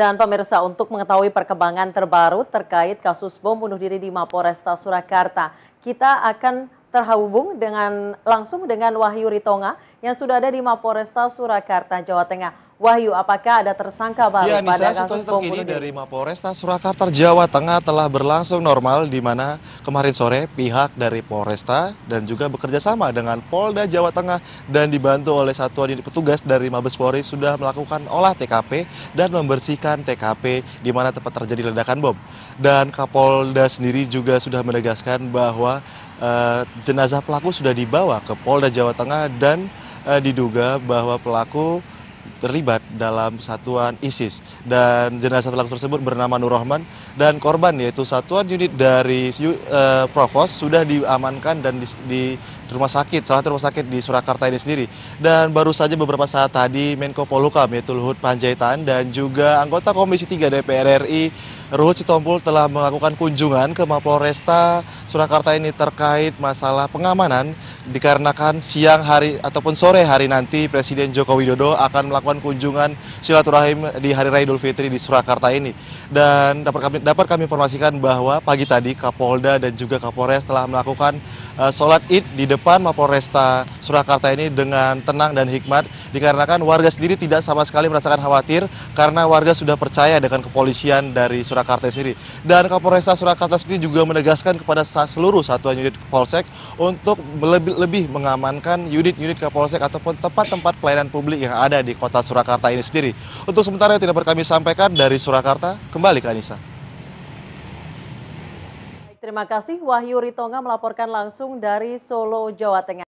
Dan pemirsa untuk mengetahui perkembangan terbaru terkait kasus bom bunuh diri di Mapolresta Surakarta, kita akan terhubung dengan langsung dengan Wahyu Ritonga yang sudah ada di Mapolresta Surakarta, Jawa Tengah. Wahyu, apakah ada tersangka baru ya, pada kasus bom bunuh diri? dari Mapolresta Surakarta, Jawa Tengah telah berlangsung normal di mana kemarin sore pihak dari Polresta dan juga bekerja sama dengan Polda Jawa Tengah dan dibantu oleh satuan petugas dari Mabes Polri sudah melakukan olah TKP dan membersihkan TKP di mana tempat terjadi ledakan bom. Dan Kapolda sendiri juga sudah menegaskan bahwa uh, jenazah pelaku sudah dibawa ke Polda Jawa Tengah dan uh, diduga bahwa pelaku terlibat dalam satuan ISIS dan jenazah pelaku tersebut bernama Nur Rahman dan korban yaitu satuan unit dari uh, Provos sudah diamankan dan di, di rumah sakit salah satu rumah sakit di Surakarta ini sendiri dan baru saja beberapa saat tadi Menko Polhukam yaitu Luhut Panjaitan dan juga anggota Komisi 3 DPR RI Ruhut Sitompul telah melakukan kunjungan ke Mapolresta Surakarta ini terkait masalah pengamanan dikarenakan siang hari ataupun sore hari nanti Presiden Joko Widodo akan melakukan kunjungan silaturahim di Hari Raya Idul Fitri di Surakarta ini. Dan dapat kami, dapat kami informasikan bahwa pagi tadi Kapolda dan juga Kapolres telah melakukan Eh, sholat id di depan Mapolresta Surakarta ini dengan tenang dan hikmat dikarenakan warga sendiri tidak sama sekali merasakan khawatir karena warga sudah percaya dengan kepolisian dari Surakarta sendiri. Dan Kapolresta Surakarta sendiri juga menegaskan kepada seluruh satuan unit Polsek untuk lebih, lebih mengamankan unit-unit Kapolsek ataupun tempat-tempat pelayanan publik yang ada di kota Surakarta ini sendiri. Untuk sementara yang tidak kami sampaikan dari Surakarta, kembali ke Anissa. Terima kasih Wahyu Ritonga melaporkan langsung dari Solo, Jawa Tengah.